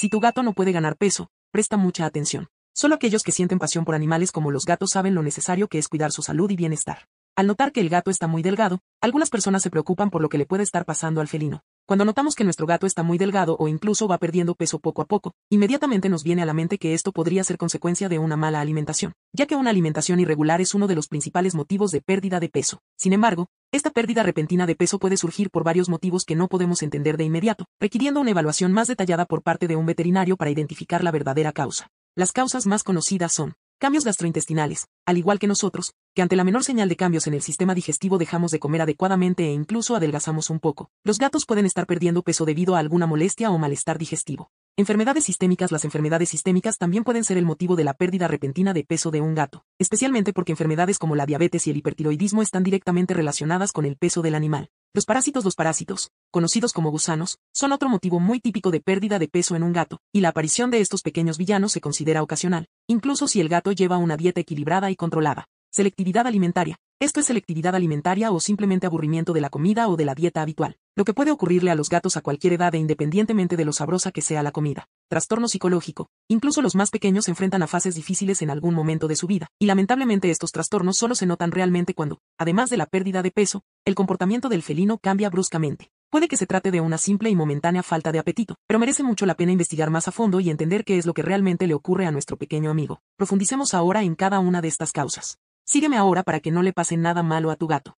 Si tu gato no puede ganar peso, presta mucha atención. Solo aquellos que sienten pasión por animales como los gatos saben lo necesario que es cuidar su salud y bienestar. Al notar que el gato está muy delgado, algunas personas se preocupan por lo que le puede estar pasando al felino. Cuando notamos que nuestro gato está muy delgado o incluso va perdiendo peso poco a poco, inmediatamente nos viene a la mente que esto podría ser consecuencia de una mala alimentación, ya que una alimentación irregular es uno de los principales motivos de pérdida de peso. Sin embargo, esta pérdida repentina de peso puede surgir por varios motivos que no podemos entender de inmediato, requiriendo una evaluación más detallada por parte de un veterinario para identificar la verdadera causa. Las causas más conocidas son Cambios gastrointestinales. Al igual que nosotros, que ante la menor señal de cambios en el sistema digestivo dejamos de comer adecuadamente e incluso adelgazamos un poco, los gatos pueden estar perdiendo peso debido a alguna molestia o malestar digestivo. Enfermedades sistémicas Las enfermedades sistémicas también pueden ser el motivo de la pérdida repentina de peso de un gato, especialmente porque enfermedades como la diabetes y el hipertiroidismo están directamente relacionadas con el peso del animal. Los parásitos Los parásitos, conocidos como gusanos, son otro motivo muy típico de pérdida de peso en un gato, y la aparición de estos pequeños villanos se considera ocasional, incluso si el gato lleva una dieta equilibrada y controlada. Selectividad alimentaria. Esto es selectividad alimentaria o simplemente aburrimiento de la comida o de la dieta habitual, lo que puede ocurrirle a los gatos a cualquier edad e independientemente de lo sabrosa que sea la comida trastorno psicológico. Incluso los más pequeños se enfrentan a fases difíciles en algún momento de su vida, y lamentablemente estos trastornos solo se notan realmente cuando, además de la pérdida de peso, el comportamiento del felino cambia bruscamente. Puede que se trate de una simple y momentánea falta de apetito, pero merece mucho la pena investigar más a fondo y entender qué es lo que realmente le ocurre a nuestro pequeño amigo. Profundicemos ahora en cada una de estas causas. Sígueme ahora para que no le pase nada malo a tu gato.